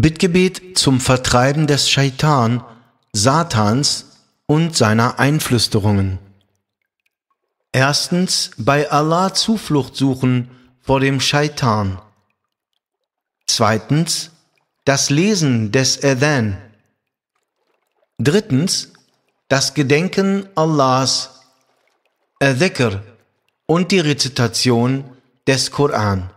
Bittgebet zum Vertreiben des Shaitan, Satans und seiner Einflüsterungen. Erstens bei Allah Zuflucht suchen vor dem Shaitan. Zweitens das Lesen des Adhan. Drittens das Gedenken Allahs, Adhikr und die Rezitation des Koran.